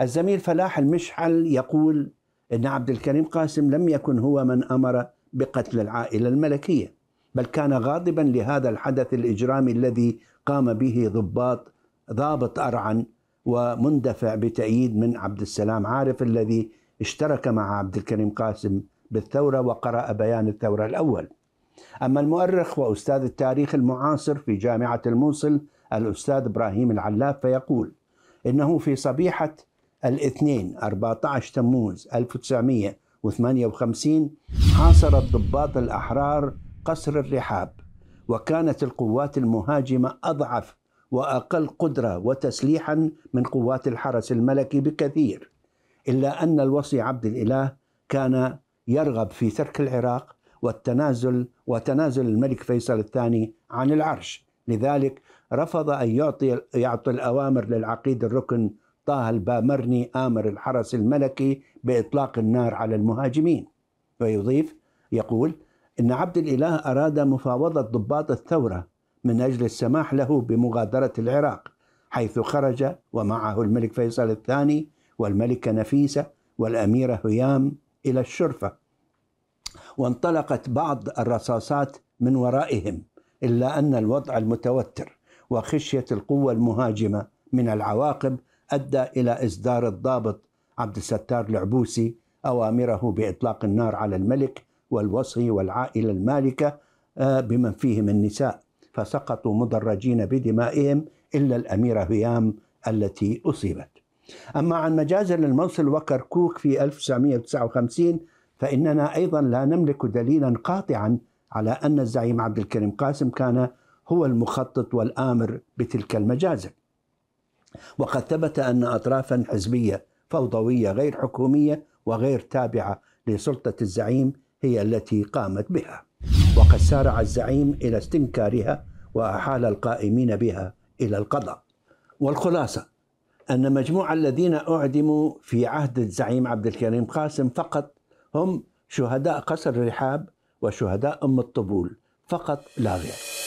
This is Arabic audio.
الزميل فلاح المشحل يقول ان عبد الكريم قاسم لم يكن هو من امر بقتل العائله الملكيه بل كان غاضبا لهذا الحدث الاجرامي الذي قام به ضباط ضابط ارعن ومندفع بتأييد من عبد السلام عارف الذي اشترك مع عبد الكريم قاسم بالثورة وقرأ بيان الثورة الأول أما المؤرخ وأستاذ التاريخ المعاصر في جامعة الموصل الأستاذ إبراهيم العلاف فيقول إنه في صبيحة الاثنين 14 تموز 1958 حاصر الضباط الأحرار قصر الرحاب وكانت القوات المهاجمة أضعف وأقل قدرة وتسليحا من قوات الحرس الملكي بكثير إلا أن الوصي عبد الإله كان يرغب في ترك العراق والتنازل وتنازل الملك فيصل الثاني عن العرش لذلك رفض أن يعطي, يعطي الأوامر للعقيد الركن طه البامرني آمر الحرس الملكي بإطلاق النار على المهاجمين ويضيف يقول إن عبد الإله أراد مفاوضة ضباط الثورة من أجل السماح له بمغادرة العراق حيث خرج ومعه الملك فيصل الثاني والملكة نفيسة والأميرة هيام إلى الشرفة وانطلقت بعض الرصاصات من ورائهم إلا أن الوضع المتوتر وخشية القوة المهاجمة من العواقب أدى إلى إصدار الضابط عبد الستار العبوسي أوامره بإطلاق النار على الملك والوصي والعائلة المالكة آه، بمن فيهم النساء فسقطوا مدرجين بدمائهم إلا الأميرة هيام التي أصيبت أما عن مجازر الموصل وكركوك في 1959 فإننا أيضا لا نملك دليلا قاطعا على أن الزعيم عبد الكريم قاسم كان هو المخطط والآمر بتلك المجازر وقد ثبت أن أطرافا حزبية فوضوية غير حكومية وغير تابعة لسلطة الزعيم هي التي قامت بها وقد سارع الزعيم إلى استنكارها وأحال القائمين بها إلى القضاء والخلاصة أن مجموع الذين أعدموا في عهد الزعيم عبد الكريم قاسم فقط هم شهداء قصر الرحاب وشهداء أم الطبول فقط لا غير